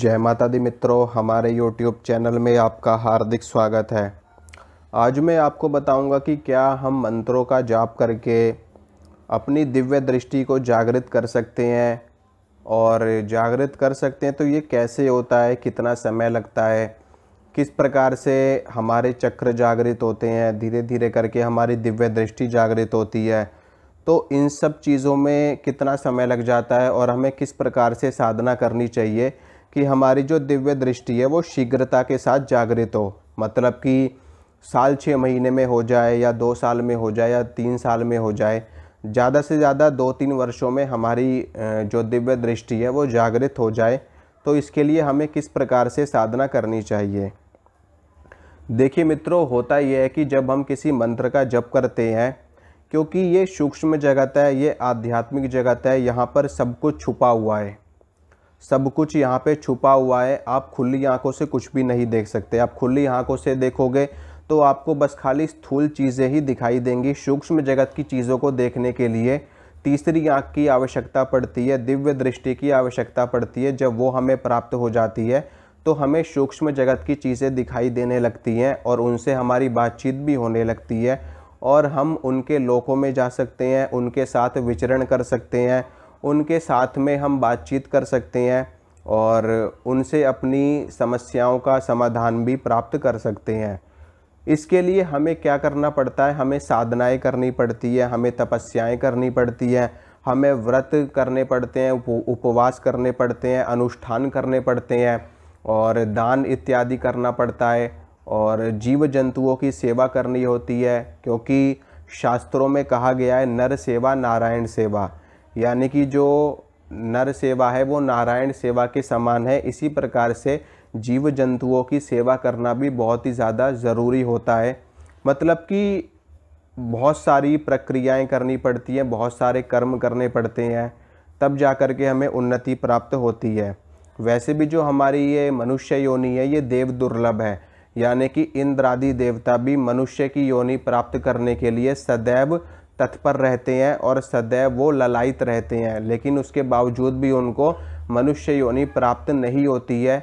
जय माता दी मित्रों हमारे यूट्यूब चैनल में आपका हार्दिक स्वागत है आज मैं आपको बताऊंगा कि क्या हम मंत्रों का जाप करके अपनी दिव्य दृष्टि को जागृत कर सकते हैं और जागृत कर सकते हैं तो ये कैसे होता है कितना समय लगता है किस प्रकार से हमारे चक्र जागृत होते हैं धीरे धीरे करके हमारी दिव्य दृष्टि जागृत होती है तो इन सब चीज़ों में कितना समय लग जाता है और हमें किस प्रकार से साधना करनी चाहिए कि हमारी जो दिव्य दृष्टि है वो शीघ्रता के साथ जागृत हो मतलब कि साल छः महीने में हो जाए या दो साल में हो जाए या तीन साल में हो जाए ज़्यादा से ज़्यादा दो तीन वर्षों में हमारी जो दिव्य दृष्टि है वो जागृत हो जाए तो इसके लिए हमें किस प्रकार से साधना करनी चाहिए देखिए मित्रों होता यह है कि जब हम किसी मंत्र का जप करते हैं क्योंकि ये सूक्ष्म जगत है ये आध्यात्मिक जगत है यहाँ पर सब कुछ छुपा हुआ है सब कुछ यहाँ पे छुपा हुआ है आप खुली आंखों से कुछ भी नहीं देख सकते आप खुली आंखों से देखोगे तो आपको बस खाली स्थूल चीज़ें ही दिखाई देंगी सूक्ष्म जगत की चीज़ों को देखने के लिए तीसरी आँख की आवश्यकता पड़ती है दिव्य दृष्टि की आवश्यकता पड़ती है जब वो हमें प्राप्त हो जाती है तो हमें सूक्ष्म जगत की चीज़ें दिखाई देने लगती हैं और उनसे हमारी बातचीत भी होने लगती है और हम उनके लोकों में जा सकते हैं उनके साथ विचरण कर सकते हैं उनके साथ में हम बातचीत कर सकते हैं और उनसे अपनी समस्याओं का समाधान भी प्राप्त कर सकते हैं इसके लिए हमें क्या करना पड़ता है हमें साधनाएं करनी पड़ती है हमें तपस्याएं करनी पड़ती है हमें व्रत करने पड़ते हैं उपवास करने पड़ते हैं अनुष्ठान करने पड़ते हैं और दान इत्यादि करना पड़ता है और जीव जंतुओं की सेवा करनी होती है क्योंकि शास्त्रों में कहा गया है नर सेवा नारायण सेवा यानी कि जो नर सेवा है वो नारायण सेवा के समान है इसी प्रकार से जीव जंतुओं की सेवा करना भी बहुत ही ज़्यादा ज़रूरी होता है मतलब कि बहुत सारी प्रक्रियाएं करनी पड़ती हैं बहुत सारे कर्म करने पड़ते हैं तब जा कर के हमें उन्नति प्राप्त होती है वैसे भी जो हमारी ये मनुष्य योनि है ये देव दुर्लभ है यानी कि इंद्रादि देवता भी मनुष्य की योनि प्राप्त करने के लिए सदैव तत्पर रहते हैं और सदैव वो ललायत रहते हैं लेकिन उसके बावजूद भी उनको मनुष्य योनि प्राप्त नहीं होती है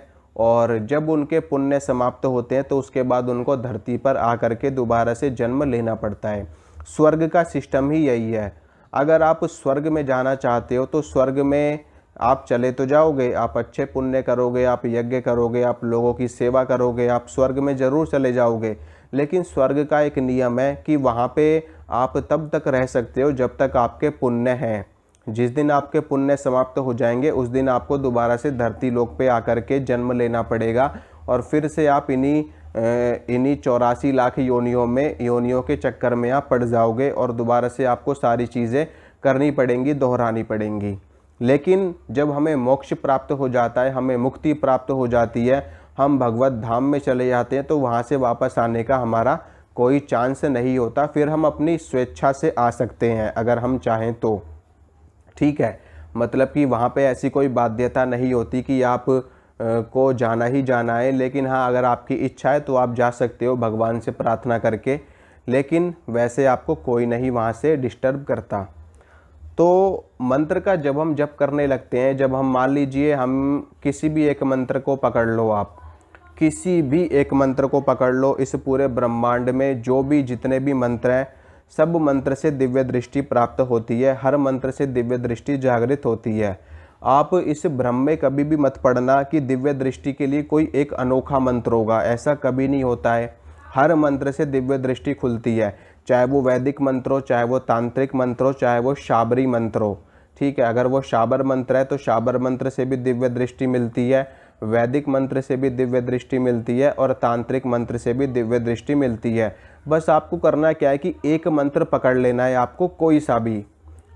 और जब उनके पुण्य समाप्त होते हैं तो उसके बाद उनको धरती पर आकर के दोबारा से जन्म लेना पड़ता है स्वर्ग का सिस्टम ही यही है अगर आप स्वर्ग में जाना चाहते हो तो स्वर्ग में आप चले तो जाओगे आप अच्छे पुण्य करोगे आप यज्ञ करोगे आप लोगों की सेवा करोगे आप स्वर्ग में ज़रूर चले जाओगे लेकिन स्वर्ग का एक नियम है कि वहाँ पे आप तब तक रह सकते हो जब तक आपके पुण्य हैं जिस दिन आपके पुण्य समाप्त हो जाएंगे उस दिन आपको दोबारा से धरती लोक पे आकर के जन्म लेना पड़ेगा और फिर से आप इन्हीं इन्हीं चौरासी लाख योनियों में योनियों के चक्कर में आप पड़ जाओगे और दोबारा से आपको सारी चीज़ें करनी पड़ेंगी दोहरानी पड़ेंगी लेकिन जब हमें मोक्ष प्राप्त हो जाता है हमें मुक्ति प्राप्त हो जाती है हम भगवत धाम में चले जाते हैं तो वहाँ से वापस आने का हमारा कोई चांस नहीं होता फिर हम अपनी स्वेच्छा से आ सकते हैं अगर हम चाहें तो ठीक है मतलब कि वहाँ पे ऐसी कोई बाध्यता नहीं होती कि आप को जाना ही जाना है लेकिन हाँ अगर आपकी इच्छा है तो आप जा सकते हो भगवान से प्रार्थना करके लेकिन वैसे आपको कोई नहीं वहाँ से डिस्टर्ब करता तो मंत्र का जब हम जप करने लगते हैं जब हम मान लीजिए हम किसी भी एक मंत्र को पकड़ लो आप किसी भी एक मंत्र को पकड़ लो इस पूरे ब्रह्मांड में जो भी जितने भी मंत्र हैं सब मंत्र से दिव्य दृष्टि प्राप्त होती है हर मंत्र से दिव्य दृष्टि जागृत होती है आप इस भ्रम में कभी भी मत पड़ना कि दिव्य दृष्टि के लिए कोई एक अनोखा मंत्र होगा ऐसा कभी नहीं होता है हर मंत्र से दिव्य दृष्टि खुलती है चाहे वो वैदिक मंत्र हो चाहे वो तांत्रिक मंत्र हो चाहे वो शाबरी मंत्र हो ठीक है अगर वो शाबर मंत्र है तो शाबर मंत्र से भी दिव्य दृष्टि मिलती है वैदिक मंत्र से भी दिव्य दृष्टि मिलती है और तांत्रिक मंत्र से भी दिव्य दृष्टि मिलती है बस आपको करना क्या है कि एक मंत्र पकड़ लेना है आपको कोई सा भी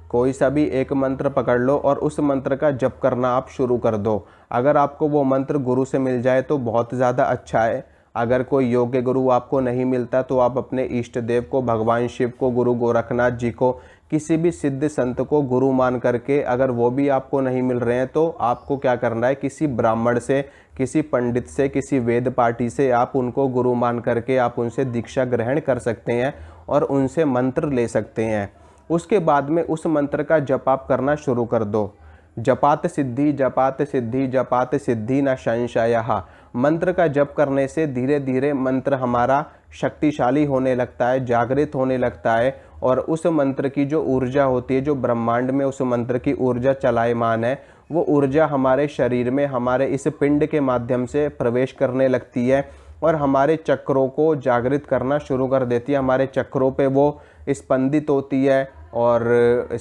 कोई सा भी एक मंत्र पकड़ लो और उस मंत्र का जप करना आप शुरू कर दो अगर आपको वो मंत्र गुरु से मिल जाए तो बहुत ज़्यादा अच्छा है अगर कोई योग्य गुरु आपको नहीं मिलता तो आप अपने इष्ट देव को भगवान शिव को गुरु गोरखनाथ जी को किसी भी सिद्ध संत को गुरु मान करके अगर वो भी आपको नहीं मिल रहे हैं तो आपको क्या करना है किसी ब्राह्मण से किसी पंडित से किसी वेद पार्टी से आप उनको गुरु मान करके आप उनसे दीक्षा ग्रहण कर सकते हैं और उनसे मंत्र ले सकते हैं उसके बाद में उस मंत्र का जप आप करना शुरू कर दो जपात सिद्धि जपात सिद्धि जपात सिद्धि न संशया मंत्र का जप करने से धीरे धीरे मंत्र हमारा शक्तिशाली होने लगता है जागृत होने लगता है और उस मंत्र की जो ऊर्जा होती है जो ब्रह्मांड में उस मंत्र की ऊर्जा चलायमान है वो ऊर्जा हमारे शरीर में हमारे इस पिंड के माध्यम से प्रवेश करने लगती है और हमारे चक्रों को जागृत करना शुरू कर देती है हमारे चक्रों पे वो स्पंदित होती है और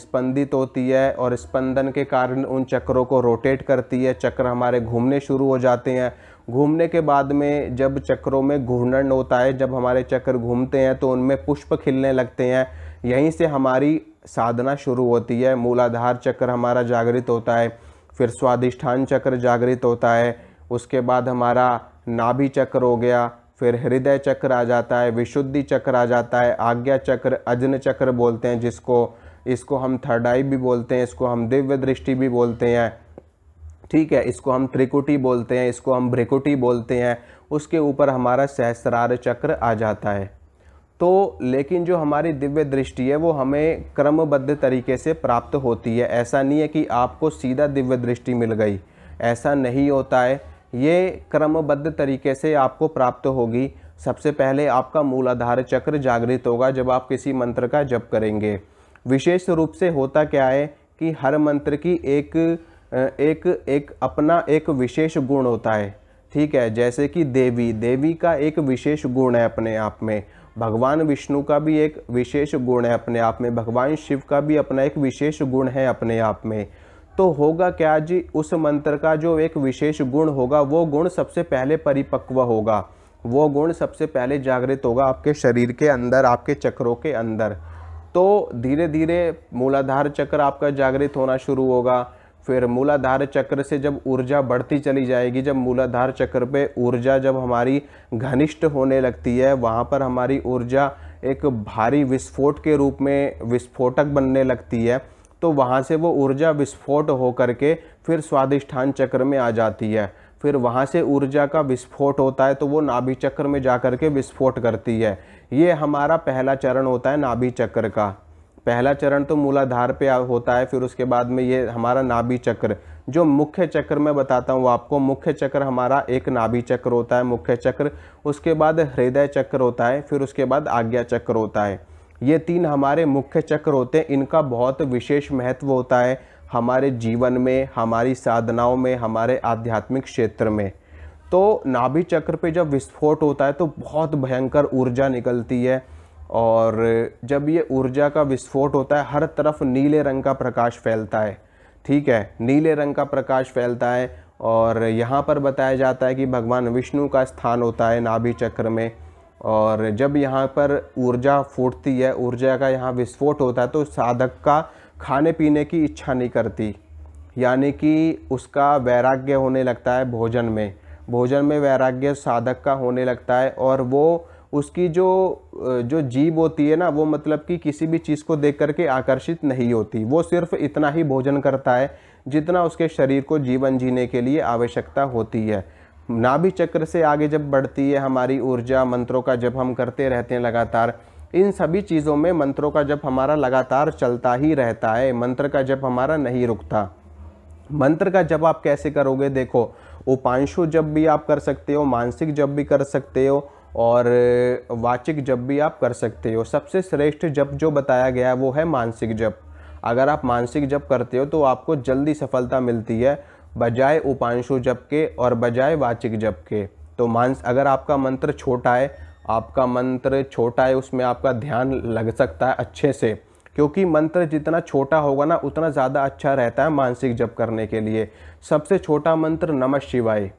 स्पंदित होती है और स्पंदन के कारण उन चक्रों को रोटेट करती है चक्र हमारे घूमने शुरू हो जाते हैं घूमने के बाद में जब चक्रों में घूर्णन होता है जब हमारे चक्र घूमते हैं तो उनमें पुष्प खिलने लगते हैं यहीं से हमारी साधना शुरू होती है मूलाधार चक्र हमारा जागृत होता है फिर स्वादिष्ठान चक्र जागृत होता है उसके बाद हमारा नाभि चक्र हो गया फिर हृदय चक्र आ जाता है विशुद्धि चक्र आ जाता है आज्ञा चक्र अजन चक्र बोलते हैं जिसको इसको हम थर्ड आई भी बोलते हैं इसको हम दिव्य दृष्टि भी बोलते हैं ठीक है इसको हम त्रिकुटी बोलते हैं इसको हम भ्रिकुटी बोलते हैं उसके ऊपर हमारा सहस्रार चक्र आ जाता है तो लेकिन जो हमारी दिव्य दृष्टि है वो हमें क्रमबद्ध तरीके से प्राप्त होती है ऐसा नहीं है कि आपको सीधा दिव्य दृष्टि मिल गई ऐसा नहीं होता है ये क्रमबद्ध तरीके से आपको प्राप्त होगी सबसे पहले आपका मूलाधार चक्र जागृत होगा जब आप किसी मंत्र का जप करेंगे विशेष रूप से होता क्या है कि हर मंत्र की एक एक एक अपना एक विशेष गुण होता है ठीक है जैसे कि देवी देवी का एक विशेष गुण है अपने आप में भगवान विष्णु का भी एक विशेष गुण है अपने आप में भगवान शिव का भी अपना एक विशेष गुण है अपने आप में तो होगा क्या जी उस मंत्र का जो एक विशेष गुण होगा वो गुण सबसे पहले परिपक्व होगा वो गुण सबसे पहले जागृत होगा आपके शरीर के अंदर आपके चक्रों के अंदर तो धीरे धीरे मूलाधार चक्र आपका जागृत होना शुरू होगा फिर मूलाधार चक्र से जब ऊर्जा बढ़ती चली जाएगी जब मूलाधार चक्र पे ऊर्जा जब हमारी घनिष्ठ होने लगती है वहाँ पर हमारी ऊर्जा एक भारी विस्फोट के रूप में विस्फोटक बनने लगती है तो वहाँ से वो ऊर्जा विस्फोट हो करके फिर स्वादिष्ठान चक्र में आ जाती है फिर वहाँ से ऊर्जा का विस्फोट होता है तो वो नाभि चक्र में जा कर के विस्फोट करती है ये हमारा पहला चरण होता है नाभि चक्र का पहला चरण तो मूलाधार पे होता है फिर उसके बाद में ये हमारा नाभि चक्र जो मुख्य चक्र मैं बताता हूँ आपको मुख्य चक्र हमारा एक नाभि चक्र होता है मुख्य चक्र उसके बाद हृदय चक्र होता है फिर उसके बाद आज्ञा चक्र होता है ये तीन हमारे मुख्य चक्र होते हैं इनका बहुत विशेष महत्व होता है हमारे जीवन में हमारी साधनाओं में हमारे आध्यात्मिक क्षेत्र में तो नाभि चक्र पे जब विस्फोट होता है तो बहुत भयंकर ऊर्जा निकलती है और जब ये ऊर्जा का विस्फोट होता है हर तरफ नीले रंग का प्रकाश फैलता है ठीक है नीले रंग का प्रकाश फैलता है और यहाँ पर बताया जाता है कि भगवान विष्णु का स्थान होता है नाभि चक्र में और जब यहाँ पर ऊर्जा फूटती है ऊर्जा का यहाँ विस्फोट होता है तो साधक का खाने पीने की इच्छा नहीं करती यानी कि उसका वैराग्य होने लगता है भोजन में भोजन में वैराग्य साधक का होने लगता है और वो उसकी जो जो जीभ होती है ना वो मतलब कि किसी भी चीज़ को देख करके आकर्षित नहीं होती वो सिर्फ इतना ही भोजन करता है जितना उसके शरीर को जीवन जीने के लिए आवश्यकता होती है नाभि चक्र से आगे जब बढ़ती है हमारी ऊर्जा मंत्रों का जब हम करते रहते हैं लगातार इन सभी चीज़ों में मंत्रों का जब हमारा लगातार चलता ही रहता है मंत्र का जब हमारा नहीं रुकता मंत्र का जब आप कैसे करोगे देखो उपांशु जब भी आप कर सकते हो मानसिक जब भी कर सकते हो और वाचिक जप भी आप कर सकते हो सबसे श्रेष्ठ जप जो बताया गया है वो है मानसिक जप अगर आप मानसिक जप करते हो तो आपको जल्दी सफलता मिलती है बजाय उपांशु जप के और बजाय वाचिक जप के तो मानस अगर आपका मंत्र छोटा है आपका मंत्र छोटा है उसमें आपका ध्यान लग सकता है अच्छे से क्योंकि मंत्र जितना छोटा होगा ना उतना ज़्यादा अच्छा रहता है मानसिक जप करने के लिए सबसे छोटा मंत्र नमः शिवाय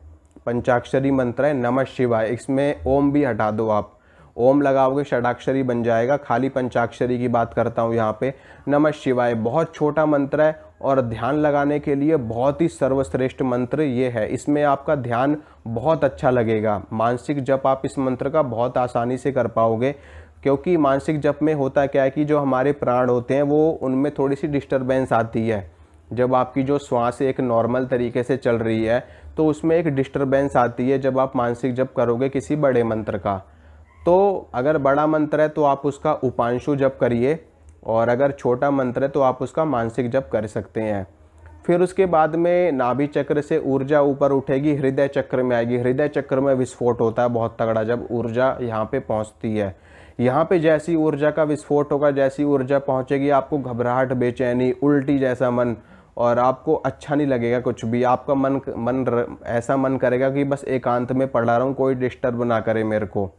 पंचाक्षरी मंत्र है नमः शिवाय इसमें ओम भी हटा दो आप ओम लगाओगे षडाक्षरी बन जाएगा खाली पंचाक्षरी की बात करता हूँ यहाँ पे नमः शिवाय बहुत छोटा मंत्र है और ध्यान लगाने के लिए बहुत ही सर्वश्रेष्ठ मंत्र ये है इसमें आपका ध्यान बहुत अच्छा लगेगा मानसिक जप आप इस मंत्र का बहुत आसानी से कर पाओगे क्योंकि मानसिक जप में होता क्या है कि जो हमारे प्राण होते हैं वो उनमें थोड़ी सी डिस्टर्बेंस आती है जब आपकी जो श्वास एक नॉर्मल तरीके से चल रही है तो उसमें एक डिस्टर्बेंस आती है जब आप मानसिक जप करोगे किसी बड़े मंत्र का तो अगर बड़ा मंत्र है तो आप उसका उपांशु जप करिए और अगर छोटा मंत्र है तो आप उसका मानसिक जप कर सकते हैं फिर उसके बाद में नाभि चक्र से ऊर्जा ऊपर उठेगी हृदय चक्र में आएगी हृदय चक्र में विस्फोट होता है बहुत तगड़ा जब ऊर्जा यहाँ पे पहुँचती है यहाँ पे जैसी ऊर्जा का विस्फोट होगा जैसी ऊर्जा पहुँचेगी आपको घबराहट बेचैनी उल्टी जैसा मन और आपको अच्छा नहीं लगेगा कुछ भी आपका मन मन र, ऐसा मन करेगा कि बस एकांत में पढ़ा रहा हूँ कोई डिस्टर्ब ना करे मेरे को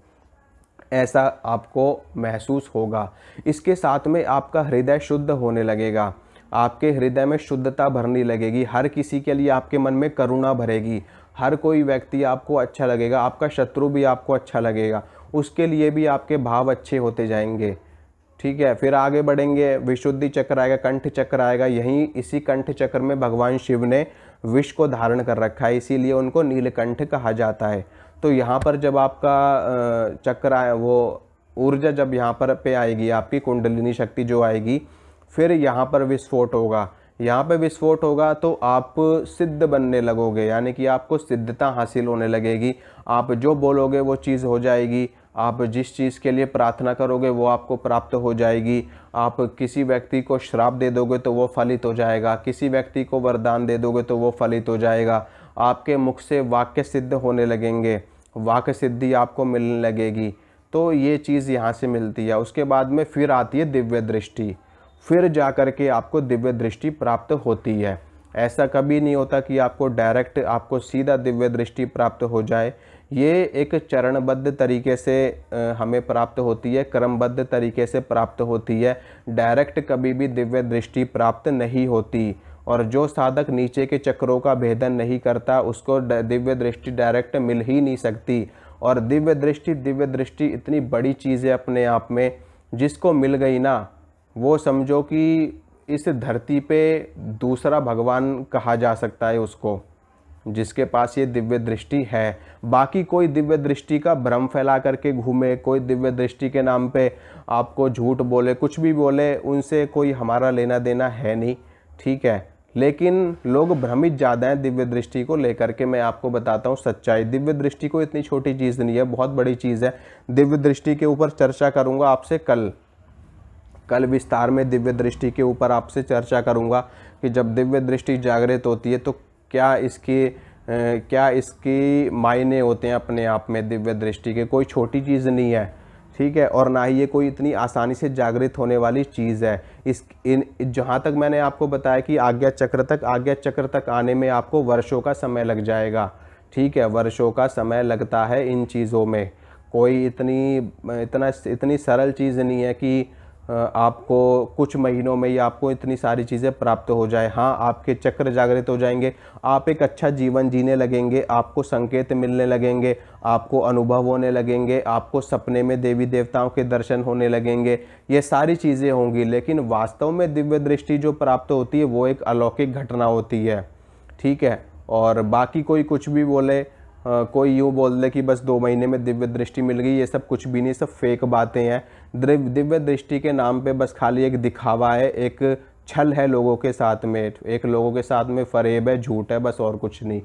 ऐसा आपको महसूस होगा इसके साथ में आपका हृदय शुद्ध होने लगेगा आपके हृदय में शुद्धता भरने लगेगी हर किसी के लिए आपके मन में करुणा भरेगी हर कोई व्यक्ति आपको अच्छा लगेगा आपका शत्रु भी आपको अच्छा लगेगा उसके लिए भी आपके भाव अच्छे होते जाएंगे ठीक है फिर आगे बढ़ेंगे विशुद्धि चक्र आएगा कंठ चक्र आएगा यहीं इसी कंठ चक्र में भगवान शिव ने विष को धारण कर रखा है इसीलिए उनको नीलकंठ कहा जाता है तो यहाँ पर जब आपका चक्र आए वो ऊर्जा जब यहाँ पर पे आएगी आपकी कुंडलिनी शक्ति जो आएगी फिर यहाँ पर विस्फोट होगा यहाँ पर विस्फोट होगा तो आप सिद्ध बनने लगोगे यानी कि आपको सिद्धता हासिल होने लगेगी आप जो बोलोगे वो चीज़ हो जाएगी आप जिस चीज़ के लिए प्रार्थना करोगे वो आपको प्राप्त हो जाएगी आप किसी व्यक्ति को श्राप दे दोगे तो वो फलित हो जाएगा किसी व्यक्ति को वरदान दे दोगे तो वो फलित हो जाएगा आपके मुख से वाक्य सिद्ध होने लगेंगे वाक्य सिद्धि आपको मिलने लगेगी तो ये चीज़ यहाँ से मिलती है उसके बाद में फिर आती है दिव्य दृष्टि फिर जा कर के आपको दिव्य दृष्टि प्राप्त होती है ऐसा कभी नहीं होता कि आपको डायरेक्ट आपको सीधा दिव्य दृष्टि प्राप्त हो जाए ये एक चरणबद्ध तरीके से हमें प्राप्त होती है क्रमबद्ध तरीके से प्राप्त होती है डायरेक्ट कभी भी दिव्य दृष्टि प्राप्त नहीं होती और जो साधक नीचे के चक्रों का भेदन नहीं करता उसको दिव्य दृष्टि डायरेक्ट मिल ही नहीं सकती और दिव्य दृष्टि दिव्य दृष्टि इतनी बड़ी चीज़ है अपने आप में जिसको मिल गई ना वो समझो कि इस धरती पे दूसरा भगवान कहा जा सकता है उसको जिसके पास ये दिव्य दृष्टि है बाकी कोई दिव्य दृष्टि का भ्रम फैला करके घूमे कोई दिव्य दृष्टि के नाम पे आपको झूठ बोले कुछ भी बोले उनसे कोई हमारा लेना देना है नहीं ठीक है लेकिन लोग भ्रमित ज़्यादा हैं दिव्य दृष्टि को लेकर के मैं आपको बताता हूँ सच्चाई दिव्य दृष्टि को इतनी छोटी चीज़ नहीं है बहुत बड़ी चीज़ है दिव्य दृष्टि के ऊपर चर्चा करूँगा आपसे कल कल विस्तार में दिव्य दृष्टि के ऊपर आपसे चर्चा करूँगा कि जब दिव्य दृष्टि जागृत होती है तो क्या इसके क्या इसकी मायने होते हैं अपने आप में दिव्य दृष्टि के कोई छोटी चीज़ नहीं है ठीक है और ना ही ये कोई इतनी आसानी से जागृत होने वाली चीज़ है इस इन जहाँ तक मैंने आपको बताया कि आज्ञा चक्र तक आज्ञा चक्र तक आने में आपको वर्षों का समय लग जाएगा ठीक है वर्षों का समय लगता है इन चीज़ों में कोई इतनी इतना इतनी सरल चीज़ नहीं है कि आपको कुछ महीनों में ही आपको इतनी सारी चीज़ें प्राप्त हो जाए हाँ आपके चक्र जागृत हो जाएंगे आप एक अच्छा जीवन जीने लगेंगे आपको संकेत मिलने लगेंगे आपको अनुभव होने लगेंगे आपको सपने में देवी देवताओं के दर्शन होने लगेंगे ये सारी चीज़ें होंगी लेकिन वास्तव में दिव्य दृष्टि जो प्राप्त होती है वो एक अलौकिक घटना होती है ठीक है और बाकी कोई कुछ भी बोले कोई यूँ बोल दे कि बस दो महीने में दिव्य दृष्टि मिल गई ये सब कुछ भी नहीं सब फेक बातें हैं द्रिव दिव्य दृष्टि के नाम पे बस खाली एक दिखावा है एक छल है लोगों के साथ में एक लोगों के साथ में फरेब है झूठ है बस और कुछ नहीं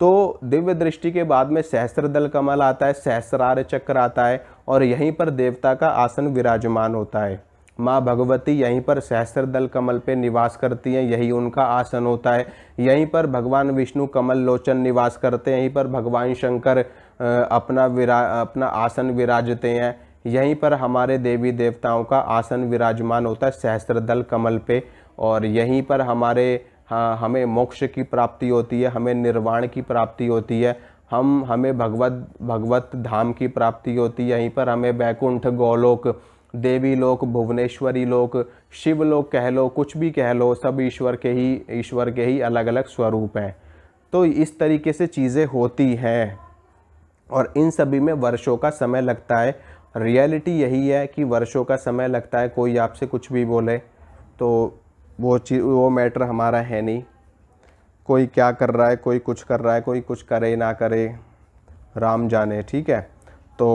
तो दिव्य दृष्टि के बाद में सहस्र दल कमल आता है सहस्रार चक्र आता है और यहीं पर देवता का आसन विराजमान होता है माँ भगवती यहीं पर सहस्त्र दल कमल पे निवास करती हैं यही उनका आसन होता है यहीं पर भगवान विष्णु कमल लोचन निवास करते हैं यहीं पर भगवान शंकर अपना विरा अपना आसन विराजते हैं यहीं पर हमारे देवी देवताओं का आसन विराजमान होता है सहस्त्र दल कमल पे और यहीं पर हमारे हाँ हमें मोक्ष की प्राप्ति होती है हमें निर्वाण की प्राप्ति होती है हम हमें भगवत भगवत धाम की प्राप्ति होती है यहीं पर हमें वैकुंठ गौलोक देवी लोक भुवनेश्वरी लोक शिव लोक कह लो कुछ भी कह लो सब ईश्वर के ही ईश्वर के ही अलग अलग स्वरूप हैं तो इस तरीके से चीज़ें होती हैं और इन सभी में वर्षों का समय लगता है रियलिटी यही है कि वर्षों का समय लगता है कोई आपसे कुछ भी बोले तो वो चीज वो मैटर हमारा है नहीं कोई क्या कर रहा है कोई कुछ कर रहा है कोई कुछ करे ना करे राम जाने ठीक है तो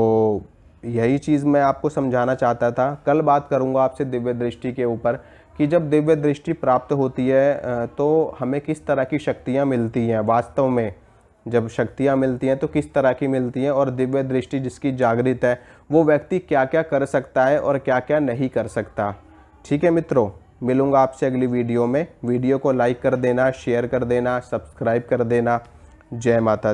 यही चीज़ मैं आपको समझाना चाहता था कल बात करूँगा आपसे दिव्य दृष्टि के ऊपर कि जब दिव्य दृष्टि प्राप्त होती है तो हमें किस तरह की शक्तियाँ मिलती हैं वास्तव में जब शक्तियाँ मिलती हैं तो किस तरह की मिलती हैं और दिव्य दृष्टि जिसकी जागृत है वो व्यक्ति क्या क्या कर सकता है और क्या क्या नहीं कर सकता ठीक है मित्रों मिलूंगा आपसे अगली वीडियो में वीडियो को लाइक कर देना शेयर कर देना सब्सक्राइब कर देना जय माता